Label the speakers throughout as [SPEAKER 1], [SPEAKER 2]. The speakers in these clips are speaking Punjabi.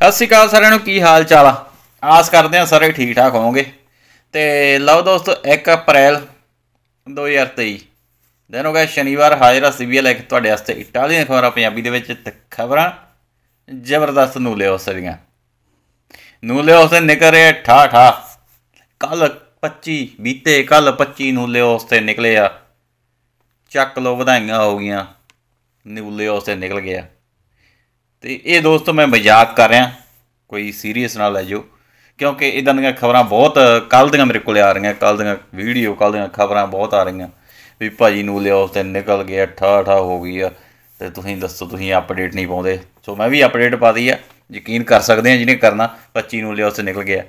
[SPEAKER 1] ਸਤਿ ਸ਼੍ਰੀ ਅਕਾਲ ਸਾਰਿਆਂ ਨੂੰ ਕੀ ਹਾਲ ਚਾਲ ਆ ਆਸ ਕਰਦੇ ਆ ਸਾਰੇ ਠੀਕ ਠਾਕ ਹੋਵੋਗੇ ਤੇ ਲਓ ਦੋਸਤੋ 1 ਅਪ੍ਰੈਲ 2023 ਦਿਨ ਹੋ ਗਿਆ ਸ਼ਨੀਵਾਰ ਹਾਜ਼ਰ ਆ ਸੀਬੀਐਲ ਇੱਕ ਤੁਹਾਡੇ ਵਾਸਤੇ ਇਟਾਲੀਅਨ ਖਬਰਾਂ ਪੰਜਾਬੀ ਦੇ ਵਿੱਚ ਖਬਰਾਂ ਜ਼ਬਰਦਸਤ ਨੂੰ ਲਿਓ ਸਰੀਆਂ ਨੂੰ ਲਿਓ ਉਸੇ ਨਿਕਰੇ ਠਾ ਠਾ ਕੱਲ 25 ਬੀਤੇ ਕੱਲ 25 ਨੂੰ ਲਿਓ ਉਸੇ ਨਿਕਲੇ ਆ ਚੱਕ ਲੋ ਵਧਾਈਆਂ ਹੋ ਗਈਆਂ ਨੂੰ ਲਿਓ ਉਸੇ ਨਿਕਲ ਗਿਆ ਤੇ ਇਹ ਦੋਸਤੋ ਮੈਂ ਮਜ਼ਾਕ ਕਰ ਰਿਹਾ ਕੋਈ ਸੀਰੀਅਸ ਨਾ ਲੈ ਜਿਓ ਕਿਉਂਕਿ ਇਦਾਂ ਦੀਆਂ ਖਬਰਾਂ ਬਹੁਤ ਕੱਲ ਦੀਆਂ ਮੇਰੇ ਕੋਲੇ ਆ ਰਹੀਆਂ ਕੱਲ ਦੀਆਂ ਵੀਡੀਓ ਕੱਲ ਦੀਆਂ ਖਬਰਾਂ ਬਹੁਤ ਆ ਰਹੀਆਂ ਵੀ ਭਾਜੀ ਨੂੰ ਲਿਆ ਉਸ ਤੇ ਨਿਕਲ ਗਿਆ ਠਾ ਠਾ ਹੋ ਗਈ ਆ ਤੇ ਤੁਸੀਂ ਦੱਸੋ ਤੁਸੀਂ ਅਪਡੇਟ ਨਹੀਂ ਪਾਉਂਦੇ ਸੋ ਮੈਂ ਵੀ ਅਪਡੇਟ ਪਾ ਦਈ ਆ ਯਕੀਨ ਕਰ ਸਕਦੇ ਆ ਜਿਹਨੇ ਕਰਨਾ 25 ਨੂੰ ਲਿਆ ਉਸ ਤੇ ਨਿਕਲ ਗਿਆ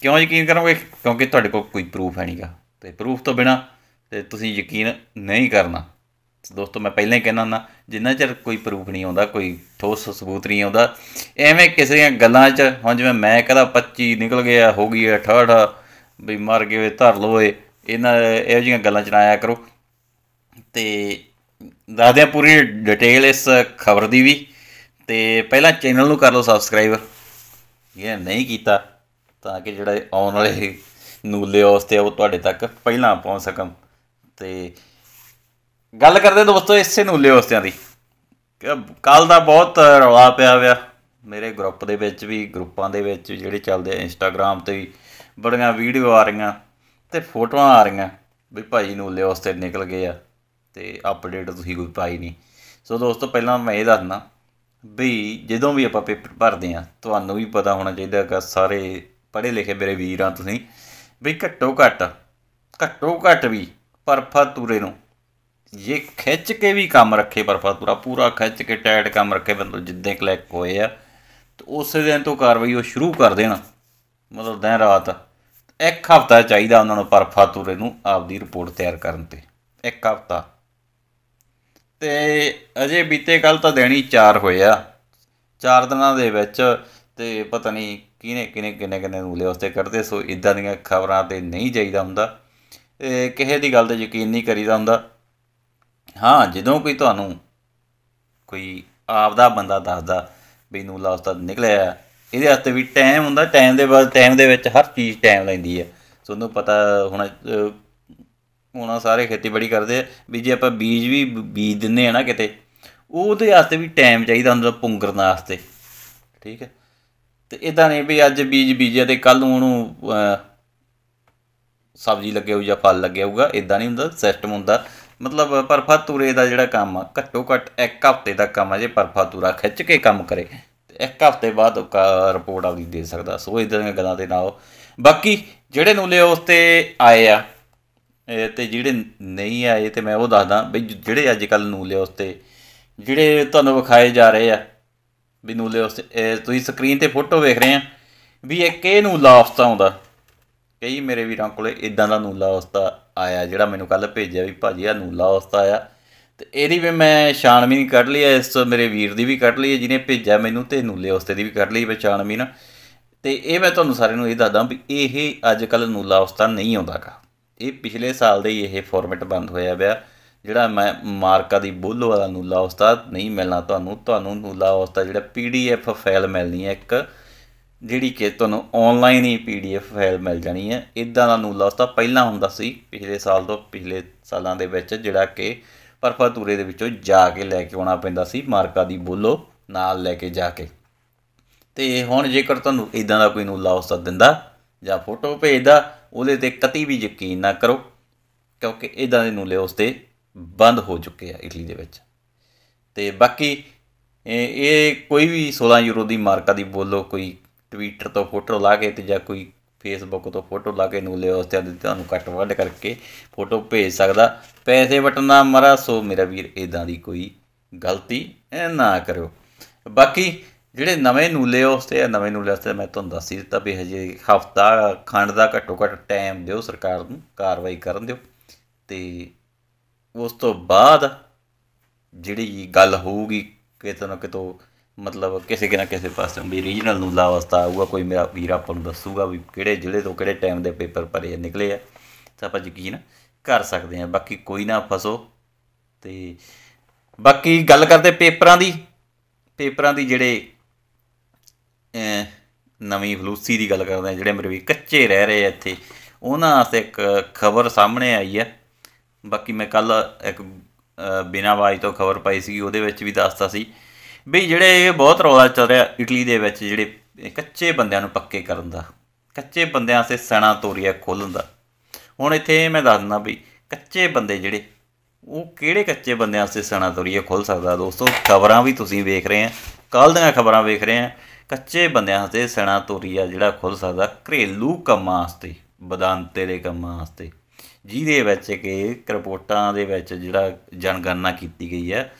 [SPEAKER 1] ਕਿਉਂ ਯਕੀਨ ਕਰੋਗੇ ਕਿਉਂਕਿ ਤੁਹਾਡੇ ਕੋਲ ਕੋਈ ਪ੍ਰੂਫ ਹੈ ਨਹੀਂਗਾ ਤੇ ਪ੍ਰੂਫ ਤੋਂ ਬਿਨਾ ਤੇ ਤੁਸੀਂ ਯਕੀਨ ਨਹੀਂ ਕਰਨਾ ਦੋਸਤੋ ਮੈਂ ਪਹਿਲਾਂ ਹੀ ਕਹਿਣਾ ਨਾ ਜਿੰਨਾ ਚਿਰ ਕੋਈ ਪ੍ਰੂਫ ਨਹੀਂ ਆਉਂਦਾ ਕੋਈ ਠੋਸ ਸਬੂਤ ਨਹੀਂ ਆਉਂਦਾ ਐਵੇਂ ਕਿਸੇ ਦੀਆਂ ਗੱਲਾਂ 'ਚ ਹੁਣ ਜਿਵੇਂ ਮੈਂ ਕਹਦਾ 25 ਨਿਕਲ ਗਿਆ ਹੋ ਗਈ 68 ਵੀ ਮਰ ਗਏ ਧਰ ਲੋਏ ਇਹਨਾਂ ਇਹੋ ਜਿਹੀਆਂ ਗੱਲਾਂ 'ਚ ਨਾ ਆਇਆ ਕਰੋ ਤੇ ਦੱਸਦੇ ਆ ਪੂਰੀ ਡਿਟੇਲ ਇਸ ਖਬਰ ਦੀ ਵੀ ਤੇ ਪਹਿਲਾਂ ਚੈਨਲ ਨੂੰ ਕਰ ਲਓ ਸਬਸਕ੍ਰਾਈਬਰ ਇਹ ਨਹੀਂ ਕੀਤਾ ਤਾਂ ਕਿ ਜਿਹੜਾ ਆਉਣ ਵਾਲੇ ਨੂਲੇ ਉਸ ਤੇ ਉਹ ਤੁਹਾਡੇ ਤੱਕ ਪਹਿਲਾਂ ਪਹੁੰਚ ਸਕਣ ਤੇ ਗੱਲ ਕਰਦੇ ਦੋਸਤੋ ਇਸੇ ਲਿਓ ਹੋਸਤਿਆਂ ਦੀ ਕੱਲ ਦਾ ਬਹੁਤ ਰੌਲਾ ਪਿਆ ਹੋਇਆ ਮੇਰੇ ਗਰੁੱਪ ਦੇ ਵਿੱਚ ਵੀ ਗਰੁੱਪਾਂ ਦੇ ਵਿੱਚ ਜਿਹੜੇ ਚੱਲਦੇ ਇੰਸਟਾਗ੍ਰam ਤੇ ਵੀ ਬੜੀਆਂ ਵੀਡੀਓ ਆ ਰਹੀਆਂ ਤੇ ਫੋਟੋਆਂ ਆ ਰਹੀਆਂ ਵੀ ਭਾਈ ਲਿਓ ਉਸਤੇ ਨਿਕਲ ਗਏ ਆ ਤੇ ਅਪਡੇਟ ਤੁਸੀਂ ਕੋਈ ਪਾਈ ਨਹੀਂ ਸੋ ਦੋਸਤੋ ਪਹਿਲਾਂ ਮੈਂ ਇਹ ਦੱਸਣਾ ਵੀ ਜਦੋਂ ਵੀ ਆਪਾਂ ਪੇਪਰ ਭਰਦੇ ਆ ਤੁਹਾਨੂੰ ਵੀ ਪਤਾ ਹੋਣਾ ਚਾਹੀਦਾ ਹੈਗਾ ਸਾਰੇ ਪੜ੍ਹੇ ਲਿਖੇ ਮੇਰੇ ਵੀਰਾਂ ਤੁਸੀਂ ਵੀ ਘੱਟੋ ਘੱਟ ਘੱਟੋ ਘੱਟ ਵੀ ਪਰਫਾ ਤੂਰੇ ਨੂੰ ਜੇ ਖਿੱਚ ਕੇ ਵੀ ਕੰਮ ਰੱਖੇ ਪਰਫਾ ਪੂਰਾ ਪੂਰਾ ਖਿੱਚ ਕੇ ਟਾਈਟ ਕੰਮ ਰੱਖੇ ਬੰਦੋ ਜਿੱਦਾਂ ਕਲੈਕ ਹੋਏ ਆ ਤੇ ਉਸੇ ਦਿਨ ਤੋਂ ਕਾਰਵਾਈ ਉਹ ਸ਼ੁਰੂ ਕਰ ਦੇਣ ਮਤਲਬ ਦਿਨ ਰਾਤ ਇੱਕ ਹਫਤਾ ਚਾਹੀਦਾ ਉਹਨਾਂ ਨੂੰ ਪਰਫਾ ਤੂਰੇ ਨੂੰ ਆਪਦੀ ਰਿਪੋਰਟ ਤਿਆਰ ਕਰਨ ਤੇ ਇੱਕ ਹਫਤਾ ਤੇ ਅਜੇ ਬੀਤੇ ਕੱਲ ਤਾਂ ਦੇਣੀ 4 ਹੋਇਆ 4 ਦਿਨਾਂ ਦੇ ਵਿੱਚ ਤੇ ਪਤਾ ਨਹੀਂ ਕਿਨੇ ਕਿਨੇ ਕਿਨੇ ਕਿਨੇ ਰੂਲੇ ਉਸਤੇ ਕਰਦੇ ਸੋ ਇਦਾਂ ਦੀਆਂ ਖਬਰਾਂ ਤੇ ਨਹੀਂ ਜਾਈਦਾ ਹੁੰਦਾ ਕਿਸੇ ਦੀ ਗੱਲ ਤੇ ਯਕੀਨ ਨਹੀਂ ਕਰੀਦਾ ਹੁੰਦਾ ਹਾਂ ਜਦੋਂ ਕੋਈ ਤੁਹਾਨੂੰ ਕੋਈ ਆਪਦਾ ਬੰਦਾ ਦੱਸਦਾ ਵੀ ਨੂਲਾ ਉਸਤਾਦ ਨਿਕਲਿਆ ਇਹਦੇ ਵਾਸਤੇ ਵੀ ਟਾਈਮ ਹੁੰਦਾ ਟਾਈਮ ਦੇ ਬਾਅਦ ਟਾਈਮ ਦੇ ਵਿੱਚ ਹਰ ਚੀਜ਼ ਟਾਈਮ ਲੈਂਦੀ ਹੈ ਤੁਹਾਨੂੰ ਪਤਾ ਹੁਣ ਹੁਣਾ ਸਾਰੇ ਖੇਤੀਬਾੜੀ ਕਰਦੇ ਆ ਵੀ ਜੇ ਆਪਾਂ ਬੀਜ ਵੀ ਬੀਜ ਦਿੰਨੇ ਆ ਨਾ ਕਿਤੇ ਉਹਦੇ ਵਾਸਤੇ ਵੀ ਟਾਈਮ ਚਾਹੀਦਾ ਹੁੰਦਾ ਪੁੰਗਰਨ ਵਾਸਤੇ ਠੀਕ ਹੈ ਤੇ ਇਦਾਂ ਨਹੀਂ ਵੀ ਅੱਜ ਬੀਜ ਬੀਜਿਆ ਤੇ ਕੱਲ ਨੂੰ ਉਹਨੂੰ ਸਬਜ਼ੀ ਲੱਗੇ ਹੋਊ ਜਾਂ ਫਲ ਲੱਗੇ ਹੋਊਗਾ ਇਦਾਂ ਨਹੀਂ ਹੁੰਦਾ ਸਿਸਟਮ ਹੁੰਦਾ ਮਤਲਬ ਪਰਫਾ ਤੂਰੇ ਦਾ ਜਿਹੜਾ ਕੰਮ ਆ ਘੱਟੋ ਘੱਟ ਇੱਕ ਹਫ਼ਤੇ ਦਾ ਕੰਮ ਆ ਜੇ ਪਰਫਾ ਤੂਰਾ ਖਿੱਚ ਕੇ ਕੰਮ ਕਰੇ ਤੇ ਇੱਕ ਹਫ਼ਤੇ ਬਾਅਦ ਉਹ ਰਿਪੋਰਟ ਆਪਦੀ ਦੇ ਸਕਦਾ ਸੋ ਇਦਾਂ ਦੀਆਂ ਗੱਲਾਂ ਤੇ ਨਾ ਹੋ ਬਾਕੀ ਜਿਹੜੇ ਨੂਲੇ ਉਸ ਤੇ ਆਏ ਆ ਤੇ ਜਿਹੜੇ ਨਹੀਂ ਆਏ ਤੇ ਮੈਂ ਉਹ ਦੱਸਦਾ ਵੀ ਜਿਹੜੇ ਅੱਜ ਕੱਲ ਨੂਲੇ ਉਸ ਤੇ ਜਿਹੜੇ ਤੁਹਾਨੂੰ ਵਿਖਾਏ ਜਾ ਰਹੇ ਆ ਵੀ ਨੂਲੇ ਉਸ ਤੁਸੀਂ ਸਕਰੀਨ ਤੇ ਫੋਟੋ ਵੇਖ ਰਹੇ ਆ ਵੀ ਇਹ ਨੂਲਾ ਲਾਫਤਾ ਆਉਂਦਾ ਕਈ ਮੇਰੇ ਵੀਰਾਂ ਕੋਲੇ ਇਦਾਂ ਦਾ ਨੂਲਾ ਉਸਤਾ ਆਇਆ ਜਿਹੜਾ ਮੈਨੂੰ ਕੱਲ ਭੇਜਿਆ ਵੀ ਭਾਜੀ ਆ ਨੂਲਾ ਉਸਤਾ ਆਇਆ ਤੇ ਇਹਦੀ ਵੀ ਮੈਂ ਛਾਣਵੀਂ ਕੱਢ ਲਈ ਐ ਇਸ ਮੇਰੇ ਵੀਰ ਦੀ ਵੀ ਕੱਢ ਲਈ ਜਿਹਨੇ ਭੇਜਿਆ ਮੈਨੂੰ ਤੇ ਨੂਲੇ ਉਸਤੇ ਦੀ ਵੀ ਕੱਢ ਲਈ ਨਾ ਤੇ ਇਹ ਮੈਂ ਤੁਹਾਨੂੰ ਸਾਰਿਆਂ ਨੂੰ ਇਹ ਦੱਸਦਾ ਵੀ ਇਹ ਅੱਜ ਕੱਲ ਨੂਲਾ ਉਸਤਾ ਨਹੀਂ ਆਉਂਦਾਗਾ ਇਹ ਪਿਛਲੇ ਸਾਲ ਦੇ ਹੀ ਇਹ ਫਾਰਮੈਟ ਬੰਦ ਹੋਇਆ ਬਿਆ ਜਿਹੜਾ ਮੈਂ ਮਾਰਕਾ ਦੀ ਬੋਲੋ ਵਾਲਾ ਨੂਲਾ ਉਸਤਾ ਨਹੀਂ ਮਿਲਣਾ ਤੁਹਾਨੂੰ ਤੁਹਾਨੂੰ ਨੂਲਾ ਉਸਤਾ ਜਿਹੜਾ ਪੀਡੀਐਫ ਫਾਈਲ ਮਿਲਣੀ ਹੈ ਇੱਕ ਜਿਹੜੀ ਕਿ ਤੁਹਾਨੂੰ ਆਨਲਾਈਨ ਹੀ ਪੀਡੀਐਫ ਫਾਈਲ ਮਿਲ ਜਾਣੀ ਹੈ ਇਦਾਂ ਦਾ ਨੂਲਾ ਉਸਤਾ ਪਹਿਲਾਂ ਹੁੰਦਾ ਸੀ ਪਿਛਲੇ ਸਾਲ ਤੋਂ ਪਿਛਲੇ ਸਾਲਾਂ ਦੇ ਵਿੱਚ ਜਿਹੜਾ ਕਿ ਪਰਫਾਤੂਰੇ ਦੇ ਵਿੱਚੋਂ ਜਾ ਕੇ ਲੈ ਕੇ ਆਉਣਾ ਪੈਂਦਾ ਸੀ ਮਾਰਕਾ ਦੀ ਬੋਲੋ ਨਾਲ ਲੈ ਕੇ ਜਾ ਕੇ ਤੇ ਹੁਣ ਜੇਕਰ ਤੁਹਾਨੂੰ ਇਦਾਂ ਦਾ ਕੋਈ ਨੂਲਾ ਉਸਤਾ ਦਿੰਦਾ ਜਾਂ ਫੋਟੋ ਭੇਜਦਾ ਉਹਦੇ ਤੇ ਕਤੀ ਵੀ ਯਕੀਨ ਨਾ ਕਰੋ ਕਿਉਂਕਿ ਇਦਾਂ ਦੇ ਨੂਲੇ ਤੇ ਬੰਦ ਹੋ ਚੁੱਕੇ ਆ ਇਟਲੀ ਦੇ ਵਿੱਚ ਤੇ ਬਾਕੀ ਇਹ ਕੋਈ ਵੀ 16 ਯੂਰੋ ਦੀ ਮਾਰਕਾ ਦੀ ਬੋਲੋ ਕੋਈ ਟਵਿੱਟਰ ਤੋਂ ਫੋਟੋ ਲਾ ਕੇ ਤੇ ਜਾਂ ਕੋਈ ਫੇਸਬੁੱਕ ਤੋਂ ਫੋਟੋ ਲਾ ਕੇ ਨੂਲੇ ਉਸ ਤੇ ਤੁਹਾਨੂੰ ਕੱਟ ਵੱਢ ਕਰਕੇ ਫੋਟੋ ਭੇਜ ਸਕਦਾ ਪੈਸੇ ਵਟਣਾ ਮਰਾ ਸੋ ਮੇਰਾ ਵੀਰ ਇਦਾਂ ਦੀ ਕੋਈ ਗਲਤੀ ਨਾ ਕਰਿਓ ਬਾਕੀ ਜਿਹੜੇ ਨਵੇਂ ਨੂਲੇ ਉਸ ਤੇ ਨਵੇਂ ਨੂਲੇ ਉਸ ਤੇ ਮੈਂ ਤੁਹਾਨੂੰ ਦੱਸ ਹੀ ਦਿੱਤਾ ਵੀ ਹਜੇ ਹਫਤਾ ਖੰਡ ਦਾ ਘੱਟੋ ਘੱਟ ਟਾਈਮ ਦਿਓ ਸਰਕਾਰ ਨੂੰ ਕਾਰਵਾਈ ਕਰਨ ਦਿਓ ਤੇ ਉਸ ਤੋਂ ਬਾਅਦ ਜਿਹੜੀ ਗੱਲ ਹੋਊਗੀ ਕਿਤੇ ਨਾ ਕਿਤੋਂ ਮਤਲਬ ਕਿਸੇ ਕਿਨਾ ਕਿਸੇ ਪਾਸੋਂ ਵੀ ਰੀਜਨਲ ਨੂੰ ਲਾ ਵਸਤਾ ਆਊਗਾ ਕੋਈ ਮੇਰਾ ਵੀਰ ਆਪਾਂ ਨੂੰ ਦੱਸੂਗਾ ਵੀ ਕਿਹੜੇ ਜ਼ਿਲ੍ਹੇ ਤੋਂ ਕਿਹੜੇ ਟਾਈਮ ਦੇ ਪੇਪਰ ਪਰੇ ਨਿਕਲੇ ਆ ਤਾਂ ਆਪਾਂ ਯਕੀਨ ਕਰ ਸਕਦੇ ਆ ਬਾਕੀ ਕੋਈ ਨਾ ਫਸੋ ਤੇ ਬਾਕੀ ਗੱਲ ਕਰਦੇ ਪੇਪਰਾਂ ਦੀ ਪੇਪਰਾਂ ਦੀ ਜਿਹੜੇ ਨਵੀਂ ਫਲੂਸੀ ਦੀ ਗੱਲ ਕਰਦੇ ਆ ਜਿਹੜੇ ਮੇਰੇ ਵੀ ਕੱਚੇ ਰਹਿ ਰਹੇ ਆ ਇੱਥੇ ਉਹਨਾਂ ਵਾਸਤੇ ਇੱਕ ਖਬਰ ਸਾਹਮਣੇ ਆਈ ਆ ਬਾਕੀ ਮੈਂ ਕੱਲ ਇੱਕ ਬਿਨਾਂ ਆਵਾਜ਼ ਤੋਂ ਖਬਰ ਪਾਈ ਸੀ ਉਹਦੇ ਵਿੱਚ ਵੀ ਦੱਸਤਾ ਸੀ ਬਈ ਜਿਹੜੇ ਬਹੁਤ ਰੌਲਾ ਚੱਲ ਰਿਹਾ ਇਟਲੀ ਦੇ ਵਿੱਚ ਜਿਹੜੇ ਕੱਚੇ ਬੰਦਿਆਂ ਨੂੰ ਪੱਕੇ ਕਰਨ ਦਾ ਕੱਚੇ ਬੰਦਿਆਂ ਸੇ ਸਣਾ ਤੋਰੀਆ ਖੋਲਣ ਦਾ ਹੁਣ ਇੱਥੇ ਮੈਂ ਦੱਸ ਦਿੰਦਾ ਬਈ ਕੱਚੇ ਬੰਦੇ ਜਿਹੜੇ ਉਹ ਕਿਹੜੇ ਕੱਚੇ ਬੰਦਿਆਂ ਸੇ ਸਣਾ ਤੋਰੀਆ ਖੋਲ ਸਕਦਾ ਦੋਸਤੋ ਖਬਰਾਂ ਵੀ ਤੁਸੀਂ ਵੇਖ ਰਹੇ ਆ ਕੱਲ ਦੀਆਂ ਖਬਰਾਂ ਵੇਖ ਰਹੇ ਆ ਕੱਚੇ ਬੰਦਿਆਂ ਸੇ ਸਣਾ ਤੋਰੀਆ ਜਿਹੜਾ ਖੋਲ ਸਕਦਾ ਘਰੇਲੂ ਕੰਮਾਂ ਵਾਸਤੇ ਬਦਾਂਤੇ ਦੇ ਕੰਮਾਂ ਵਾਸਤੇ ਜਿਹਦੇ ਵਿੱਚ ਕਿ ਰਿਪੋਰਟਾਂ ਦੇ ਵਿੱਚ ਜਿਹੜਾ ਜਨਗਣਨਾ ਕੀਤੀ ਗਈ ਹੈ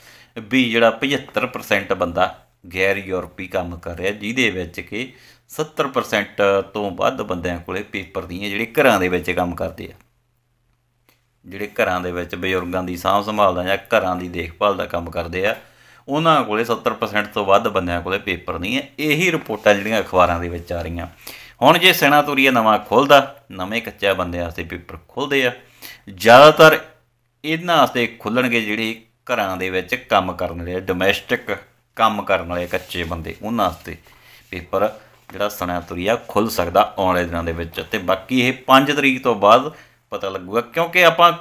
[SPEAKER 1] ਵੀ ਜਿਹੜਾ 75% ਬੰਦਾ ਗੈਰ ਯੂਰਪੀ ਕੰਮ ਕਰ ਰਿਹਾ ਜਿਹਦੇ ਵਿੱਚ ਕਿ 70% ਤੋਂ ਵੱਧ ਬੰਦਿਆਂ ਕੋਲੇ ਪੇਪਰ ਨਹੀਂ ਹੈ ਜਿਹੜੇ ਘਰਾਂ ਦੇ ਵਿੱਚ ਕੰਮ ਕਰਦੇ ਆ ਜਿਹੜੇ ਘਰਾਂ ਦੇ ਵਿੱਚ ਬਜ਼ੁਰਗਾਂ ਦੀ ਸਾਂਭ ਸੰਭਾਲ ਦਾ ਜਾਂ ਘਰਾਂ ਦੀ ਦੇਖਭਾਲ ਦਾ ਕੰਮ ਕਰਦੇ ਆ ਉਹਨਾਂ ਕੋਲੇ 70% ਤੋਂ ਵੱਧ ਬੰਦਿਆਂ ਕੋਲੇ ਪੇਪਰ ਨਹੀਂ ਹੈ ਇਹੀ ਰਿਪੋਰਟਾਂ ਜਿਹੜੀਆਂ ਅਖਬਾਰਾਂ ਦੇ ਵਿੱਚ ਆ ਰਹੀਆਂ ਹੁਣ ਜੇ ਸੈਨਾ ਤੁਰੀਆ ਨਵਾਂ ਖੁੱਲਦਾ ਨਵੇਂ ਕੱਚਾ ਬੰਦਿਆਂ ਵਾਸਤੇ ਪੇਪਰ ਖੁੱਲਦੇ ਆ ਜ਼ਿਆਦਾਤਰ ਇਹਨਾਂ ਵਾਸਤੇ ਖੁੱਲਣਗੇ ਜਿਹੜੇ ਘਰਾਂ ਦੇ ਵਿੱਚ ਕੰਮ ਕਰਨ ਵਾਲੇ ਡੋਮੈਸਟਿਕ ਕੰਮ ਕਰਨ ਵਾਲੇ ਕੱਚੇ ਬੰਦੇ ਉਹਨਾਂ ਵਾਸਤੇ ਪੇਪਰ ਜਿਹੜਾ ਸਣਿਆ ਤੁਰਿਆ ਖੁੱਲ ਸਕਦਾ ਆਉਣ ਵਾਲੇ ਦਿਨਾਂ ਦੇ ਵਿੱਚ ਤੇ ਬਾਕੀ ਇਹ 5 ਤਰੀਕ ਤੋਂ ਬਾਅਦ ਪਤਾ ਲੱਗੂਗਾ ਕਿਉਂਕਿ ਆਪਾਂ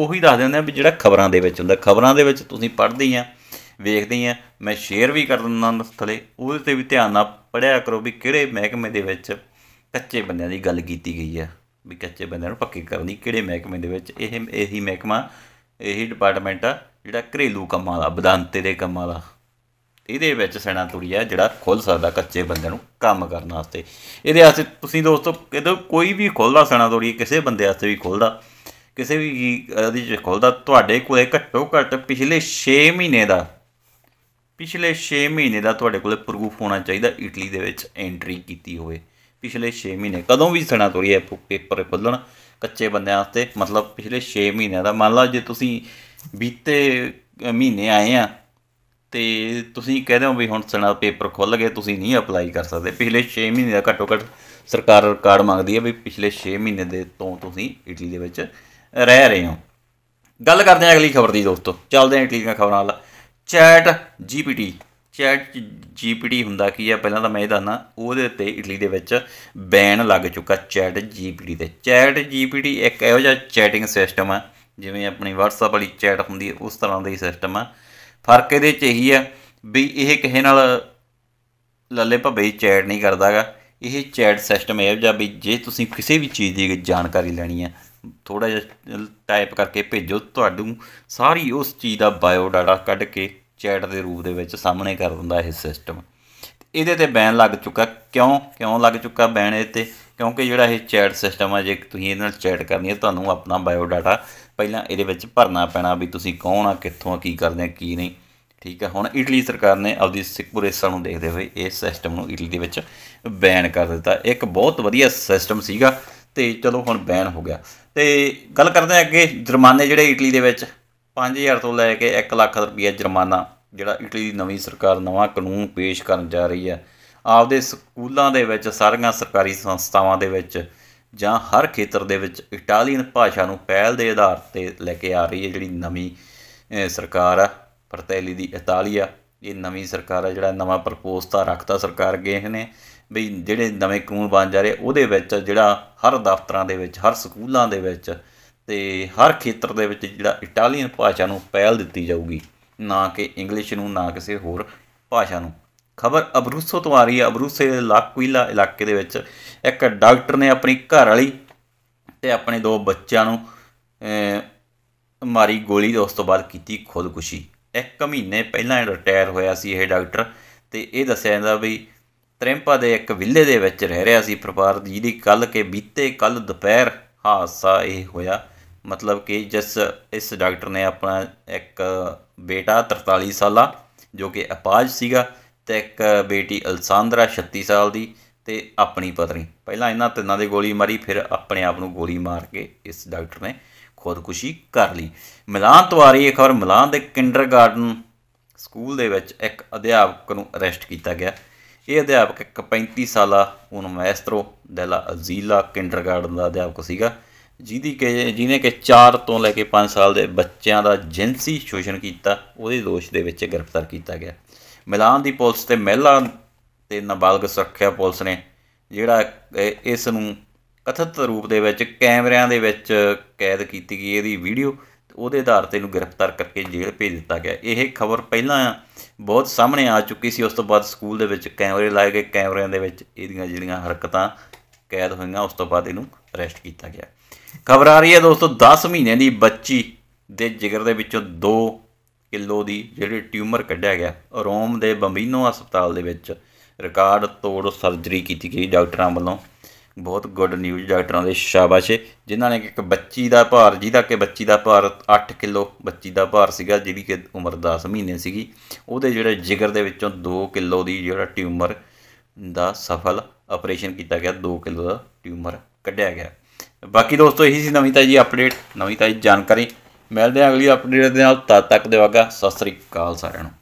[SPEAKER 1] ਉਹੀ ਦੱਸ ਦਿੰਦੇ ਆ ਵੀ ਜਿਹੜਾ ਖਬਰਾਂ ਦੇ ਵਿੱਚ ਹੁੰਦਾ ਖਬਰਾਂ ਦੇ ਵਿੱਚ ਤੁਸੀਂ ਪੜ੍ਹਦੇ ਆ ਵੇਖਦੇ ਆ ਮੈਂ ਸ਼ੇਅਰ ਵੀ ਕਰ ਦਿੰਦਾ ਥਲੇ ਉਹਦੇ ਤੇ ਵੀ ਧਿਆਨ ਨਾਲ ਪੜਿਆ ਕਰੋ ਵੀ ਕਿਹੜੇ ਮਹਿਕਮੇ ਦੇ ਵਿੱਚ ਕੱਚੇ ਬੰਦਿਆਂ ਦੀ ਗੱਲ ਕੀਤੀ ਗਈ ਆ ਵੀ ਕੱਚੇ ਬੰਦਿਆਂ ਨੂੰ ਪੱਕੇ ਕਰਨ ਦੀ ਕਿਹੜੇ ਮਹਿਕਮੇ ਦੇ ਵਿੱਚ ਇਹ ਇਹੀ ਮਹਿਕਮਾ ਇਹੀ ਡਿਪਾਰਟਮੈਂਟ ਆ ਜਿਹੜਾ ਘਰੇਲੂ ਕੰਮਾਂ ਦਾ ਬਦਾਂਤੇ ਦੇ ਕੰਮਾਂ ਦਾ ਇਹਦੇ ਵਿੱਚ ਸੈਣਾ ਆ ਜਿਹੜਾ ਖੁੱਲ ਸਕਦਾ ਕੱਚੇ ਬੰਦੇ ਨੂੰ ਕੰਮ ਕਰਨ ਵਾਸਤੇ ਇਹਦੇ ਵਾਸਤੇ ਤੁਸੀਂ ਦੋਸਤੋ ਕਿਦੋਂ ਕੋਈ ਵੀ ਖੁੱਲਦਾ ਸੈਣਾ ਤੁੜੀ ਕਿਸੇ ਬੰਦੇ ਵਾਸਤੇ ਵੀ ਖੁੱਲਦਾ ਕਿਸੇ ਵੀ ਇਹਦੇ ਜੇ ਖੁੱਲਦਾ ਤੁਹਾਡੇ ਕੋਲੇ ਘੱਟੋ ਘੱਟ ਪਿਛਲੇ 6 ਮਹੀਨੇ ਦਾ ਪਿਛਲੇ 6 ਮਹੀਨੇ ਦਾ ਤੁਹਾਡੇ ਕੋਲੇ ਪ੍ਰੂਫ ਹੋਣਾ ਚਾਹੀਦਾ ਇਟਲੀ ਦੇ ਵਿੱਚ ਐਂਟਰੀ ਕੀਤੀ ਹੋਵੇ ਪਿਛਲੇ 6 ਮਹੀਨੇ ਕਦੋਂ ਵੀ ਸਣਾ ਤੁੜੀ ਐ ਪੇਪਰ ਖੁੱਲਣ ਕੱਚੇ ਬੰਦਿਆਂ ਵਾਸਤੇ ਮਤਲਬ ਪਿਛਲੇ 6 ਮਹੀਨਿਆਂ ਦਾ ਮੰਨ ਲਓ ਜੇ ਤੁਸੀਂ ਬੀਤੇ ਮਹੀਨੇ ਆਏ ਆ ਤੇ ਤੁਸੀਂ ਕਹਿ ਹੋ ਵੀ ਹੁਣ ਸਣਾ ਪੇਪਰ ਖੁੱਲ ਗਏ ਤੁਸੀਂ ਨਹੀਂ ਅਪਲਾਈ ਕਰ ਸਕਦੇ ਪਿਛਲੇ 6 ਮਹੀਨੇ ਦਾ ਘੱਟੋ ਘੱਟ ਸਰਕਾਰ ਰਿਕਾਰਡ ਮੰਗਦੀ ਹੈ ਵੀ ਪਿਛਲੇ 6 ਮਹੀਨੇ ਦੇ ਤੋਂ ਤੁਸੀਂ ਇਟਲੀ ਦੇ ਵਿੱਚ ਰਹਿ ਰਹੇ ਹੋ ਗੱਲ ਕਰਦੇ ਹਾਂ ਅਗਲੀ ਖਬਰ ਦੀ ਦੋਸਤੋ ਚੱਲਦੇ ਹਾਂ ਇਟਲੀ ਦੀਆਂ ਖਬਰਾਂ ਨਾਲ ਚੈਟ ਜੀਪੀਟੀ ਚੈਟ ਜੀਪੀਟੀ ਹੁੰਦਾ ਕੀ ਹੈ ਪਹਿਲਾਂ ਤਾਂ ਮੈਂ ਇਹ ਦੱਸਣਾ ਉਹਦੇ ਉੱਤੇ ਇਟਲੀ ਦੇ ਵਿੱਚ ਬੈਨ ਲੱਗ ਚੁੱਕਾ ਚੈਟ ਜੀਪੀਟੀ ਤੇ ਚੈਟ ਜੀਪੀਟੀ ਇੱਕ ਇਹੋ ਜਿਹਾ ਚੈਟਿੰਗ ਸਿਸਟਮ ਹੈ ਜਿਵੇਂ ਆਪਣੀ WhatsApp ਵਾਲੀ ਚੈਟ ਹੁੰਦੀ ਹੈ ਉਸ ਤਰ੍ਹਾਂ ਦਾ ਹੀ ਸਿਸਟਮ ਆ ਫਰਕ ਇਹਦੇ 'ਚ ਇਹੀ ਆ ਵੀ ਇਹ ਕਿਸੇ ਨਾਲ ਲੱਲੇ ਭੱਬੇ ਚੈਟ ਨਹੀਂ ਕਰਦਾਗਾ ਇਹ ਚੈਟ ਸਿਸਟਮ ਇਹ ਜਾਂ ਵੀ ਜੇ ਤੁਸੀਂ ਕਿਸੇ ਵੀ ਚੀਜ਼ ਦੀ ਜਾਣਕਾਰੀ ਲੈਣੀ ਆ ਥੋੜਾ ਜਿਹਾ ਟਾਈਪ ਕਰਕੇ ਭੇਜੋ ਤੁਹਾਨੂੰ ਸਾਰੀ ਉਸ ਚੀਜ਼ ਦਾ ਬਾਇਓ ਡਾਟਾ ਕੱਢ ਕੇ ਚੈਟ ਦੇ ਰੂਪ ਦੇ ਵਿੱਚ ਸਾਹਮਣੇ ਕਰ ਦਿੰਦਾ ਇਹ ਸਿਸਟਮ ਇਹਦੇ ਤੇ ਬੈਨ ਲੱਗ ਚੁੱਕਾ ਕਿਉਂ ਕਿਉਂ ਲੱਗ ਚੁੱਕਾ ਬੈਨ ਇਹ ਤੇ ਕਿਉਂਕਿ ਜਿਹੜਾ ਇਹ ਚੈਟ ਸਿਸਟਮ ਆ ਜੇ ਤੁਸੀਂ ਇਹਦੇ ਨਾਲ ਚੈਟ ਕਰਨੀ ਹੈ ਤੁਹਾਨੂੰ ਆਪਣਾ ਬਾਇਓ ਡਾਟਾ ਪਹਿਲਾਂ ਇਹਦੇ ਵਿੱਚ ਭਰਨਾ ਪੈਣਾ ਵੀ ਤੁਸੀਂ ਕੌਣ ਆ ਕਿੱਥੋਂ ਆ ਕੀ ਕਰਦੇ ਆ ਕੀ ਨਹੀਂ ਠੀਕ ਆ ਹੁਣ ਇਟਲੀ ਸਰਕਾਰ ਨੇ ਆਪਦੀ ਸਿਕੂਰੇਸਾ ਨੂੰ ਦੇਖਦੇ ਹੋਏ ਇਸ ਸਿਸਟਮ ਨੂੰ ਇਟਲੀ ਦੇ ਵਿੱਚ ਬੈਨ ਕਰ ਦਿੱਤਾ ਇੱਕ ਬਹੁਤ ਵਧੀਆ ਸਿਸਟਮ ਸੀਗਾ ਤੇ ਚਲੋ ਹੁਣ ਬੈਨ ਹੋ ਗਿਆ ਤੇ ਗੱਲ ਕਰਦੇ ਆ ਅੱਗੇ ਜੁਰਮਾਨੇ ਜਿਹੜੇ ਇਟਲੀ ਦੇ ਵਿੱਚ 5000 ਤੋਂ ਲੈ ਕੇ 1 ਲੱਖ ਰੁਪਏ ਜੁਰਮਾਨਾ ਜਿਹੜਾ ਇਟਲੀ ਦੀ ਨਵੀਂ ਸਰਕਾਰ ਨਵਾਂ ਕਾਨੂੰਨ ਪੇਸ਼ ਕਰਨ ਜਾ ਰਹੀ ਹੈ ਆਪਦੇ ਸਕੂਲਾਂ ਦੇ ਵਿੱਚ ਸਾਰੀਆਂ ਸਰਕਾਰੀ ਸੰਸਥਾਵਾਂ ਦੇ ਵਿੱਚ ਜਾਂ ਹਰ ਖੇਤਰ ਦੇ ਵਿੱਚ ਇਟਾਲੀਅਨ ਭਾਸ਼ਾ ਨੂੰ ਪਹਿਲ ਦੇ ਆਧਾਰ 'ਤੇ ਲੈ ਕੇ ਆ ਰਹੀ ਹੈ ਜਿਹੜੀ ਨਵੀਂ ਸਰਕਾਰ ਆ ਪ੍ਰਤੈਲੀ ਦੀ ਇਟਾਲੀਆ ਇਹ ਨਵੀਂ ਸਰਕਾਰ ਆ ਜਿਹੜਾ ਨਵਾਂ ਪ੍ਰਪੋਜ਼ ਤਾਂ ਰੱਖਤਾ ਸਰਕਾਰ ਗਏ ਨੇ ਵੀ ਜਿਹੜੇ ਨਵੇਂ ਕਾਨੂੰਨ ਬਣ ਜਾ ਰਹੇ ਉਹਦੇ ਵਿੱਚ ਜਿਹੜਾ ਹਰ ਦਫ਼ਤਰਾਂ ਦੇ ਵਿੱਚ ਹਰ ਸਕੂਲਾਂ ਦੇ ਵਿੱਚ ਤੇ ਹਰ ਖੇਤਰ ਦੇ ਵਿੱਚ ਜਿਹੜਾ ਇਟਾਲੀਅਨ ਭਾਸ਼ਾ ਨੂੰ ਪਹਿਲ ਦਿੱਤੀ ਜਾਊਗੀ ਨਾ ਕਿ ਇੰਗਲਿਸ਼ ਨੂੰ ਨਾ ਕਿਸੇ ਹੋਰ ਭਾਸ਼ਾ ਨੂੰ ਖਬਰ ਅਬਰੂਸੋ ਤੋਂ ਆ ਰਹੀ ਹੈ ਅਬਰੂਸੇ ਦੇ ਲਾਕੁਇਲਾ ਇਲਾਕੇ ਦੇ ਵਿੱਚ ਇੱਕ ਡਾਕਟਰ ਨੇ ਆਪਣੀ ਘਰ ਵਾਲੀ ਤੇ ਆਪਣੇ ਦੋ ਬੱਚਿਆਂ ਨੂੰ ਮਾਰੀ ਗੋਲੀ ਤੇ ਉਸ ਤੋਂ ਬਾਅਦ ਕੀਤੀ ਖੁਦਕੁਸ਼ੀ ਇੱਕ ਮਹੀਨੇ ਪਹਿਲਾਂ ਰਿਟਾਇਰ ਹੋਇਆ ਸੀ ਇਹ ਡਾਕਟਰ ਤੇ ਇਹ ਦੱਸਿਆ ਜਾਂਦਾ ਵੀ ਤ੍ਰੈਂਪਾ ਦੇ ਇੱਕ ਵਿਲੇ ਦੇ ਵਿੱਚ ਰਹਿ ਰਿਹਾ ਸੀ ਪਰਿਵਾਰ ਜਿਹਦੀ ਕੱਲ ਕੇ ਬੀਤੇ ਕੱਲ ਦੁਪਹਿਰ ਹਾਦਸਾ ਇਹ ਹੋਇਆ ਮਤਲਬ ਕਿ ਜਿਸ ਇਸ ਡਾਕਟਰ ਨੇ ਆਪਣਾ ਇੱਕ ਬੇਟਾ 43 ਸਾਲਾ ਜੋ ਕਿ ਅਪਾਜ ਸੀਗਾ ਤੇ ਇੱਕ ਬੇਟੀ ਅਲਸਾਂਦਰਾ 36 ਸਾਲ ਦੀ ਤੇ ਆਪਣੀ ਪਤਨੀ ਪਹਿਲਾਂ ਇਹਨਾਂ ਤਿੰਨਾਂ ਦੇ ਗੋਲੀ ਮਾਰੀ ਫਿਰ ਆਪਣੇ ਆਪ ਨੂੰ ਗੋਲੀ ਮਾਰ ਕੇ ਇਸ ਡਾਕਟਰ ਨੇ ਖੁਦਕੁਸ਼ੀ ਕਰ ਲਈ ਮਿਲਾਨ ਤਵਾਰੀ ਇੱਕ ਹੋਰ ਮਿਲਾਨ ਦੇ ਕਿੰਡਰਗਾਰਟਨ ਸਕੂਲ ਦੇ ਵਿੱਚ ਇੱਕ ਅਧਿਆਪਕ ਨੂੰ ਅਰੈਸਟ ਕੀਤਾ ਗਿਆ ਇਹ ਅਧਿਆਪਕ ਇੱਕ 35 ਸਾਲਾ ਉਹਨ ਮੈਸਟਰੋ ਦੇਲਾ ਅਜ਼ੀਲਾ ਕਿੰਡਰਗਾਰਟਨ ਦਾ ਅਧਿਆਪਕ ਸੀਗਾ ਜਿਹਦੀ ਕਿ ਜਿਹਨੇ ਕਿ 4 ਤੋਂ ਲੈ ਕੇ 5 ਸਾਲ ਦੇ ਬੱਚਿਆਂ ਦਾ ਜਿੰਸੀ ਸ਼ੋਸ਼ਣ ਕੀਤਾ ਉਹਦੇ ਦੋਸ਼ ਦੇ ਵਿੱਚ ਗ੍ਰਿਫਤਾਰ ਕੀਤਾ ਗਿਆ ਮਿਲਾਨ ਦੀ ਪੁਲਿਸ ਤੇ ਮਹਿਲਾ ਤੇ ਨਾਬਾਲਗ ਸੁਰੱਖਿਆ ਪੁਲਿਸ ਨੇ ਜਿਹੜਾ ਇਸ ਨੂੰ ਕਥਿਤ ਰੂਪ ਦੇ ਵਿੱਚ ਕੈਮਰਿਆਂ ਦੇ ਵਿੱਚ ਕੈਦ ਕੀਤੀ ਗਈ ਇਹਦੀ ਵੀਡੀਓ ਉਹਦੇ ਆਧਾਰ ਤੇ ਇਹਨੂੰ ਗ੍ਰਿਫਤਾਰ ਕਰਕੇ ਜੇਲ੍ਹ ਭੇਜ ਦਿੱਤਾ ਗਿਆ ਇਹ ਖਬਰ ਪਹਿਲਾਂ ਬਹੁਤ ਸਾਹਮਣੇ ਆ ਚੁੱਕੀ ਸੀ ਉਸ ਤੋਂ ਬਾਅਦ ਸਕੂਲ ਦੇ ਵਿੱਚ ਕੈਮਰੇ ਲਾਏ ਗਏ ਕੈਮਰਿਆਂ ਦੇ ਵਿੱਚ ਇਹਦੀਆਂ ਜਿਹੜੀਆਂ ਹਰਕਤਾਂ ਕੈਦ ਹੋਈਆਂ ਉਸ ਤੋਂ ਬਾਅਦ ਇਹਨੂੰ ਅਰੈਸਟ ਕੀਤਾ ਗਿਆ ਖਬਰ ਆ ਰਹੀ ਹੈ ਦੋਸਤੋ 10 ਮਹੀਨੇ ਦੀ ਬੱਚੀ ਦੇ ਜਿਗਰ ਦੇ ਵਿੱਚੋਂ ਦੋ ਕਿਲੋ ਦੀ ਜਿਹੜੇ ਟਿਊਮਰ ਕੱਢਿਆ ਗਿਆ ਰੋਮ ਦੇ ਬੰਬੀਨੋ ਹਸਪਤਾਲ ਦੇ ਵਿੱਚ ਰਿਕਾਰਡ ਤੋੜ ਸਰਜਰੀ ਕੀਤੀ ਗਈ ਡਾਕਟਰਾਂ ਵੱਲੋਂ ਬਹੁਤ ਗੁੱਡ ਨਿਊਜ਼ ਡਾਕਟਰਾਂ ਦੇ ਸ਼ਾਬਾਸ਼ ਜਿਨ੍ਹਾਂ ਨੇ ਇੱਕ ਬੱਚੀ ਦਾ ਭਾਰ ਜਿਹਦਾ ਕਿ ਬੱਚੀ ਦਾ ਭਾਰ 8 ਕਿਲੋ ਬੱਚੀ ਦਾ ਭਾਰ ਸੀਗਾ ਜਿਹਦੀ ਕਿ ਉਮਰ 10 ਮਹੀਨੇ ਸੀਗੀ ਉਹਦੇ ਜਿਹੜੇ ਜਿਗਰ ਦੇ ਵਿੱਚੋਂ 2 ਕਿਲੋ ਦੀ ਜਿਹੜਾ ਟਿਊਮਰ ਦਾ ਸਫਲ ਆਪਰੇਸ਼ਨ ਕੀਤਾ ਗਿਆ 2 ਕਿਲੋ ਦਾ ਟਿਊਮਰ ਕੱਢਿਆ ਗਿਆ ਬਾਕੀ ਦੋਸਤੋ ਇਹੀ ਸੀ ਨਵੀਂ ਤਾਜੀ ਅਪਡੇਟ ਨਵੀਂ ਤਾਜੀ ਜਾਣਕਾਰੀ ਮਿਲਦੇ ਹਾਂ ਅਗਲੀ ਅਪਡੇਟ ਦੇ ਨਾਲ ਤਦ ਤੱਕ ਦੇਵਾਗਾ ਸਤਿ ਸ੍ਰੀ ਅਕਾਲ ਸਾਰਿਆਂ ਨੂੰ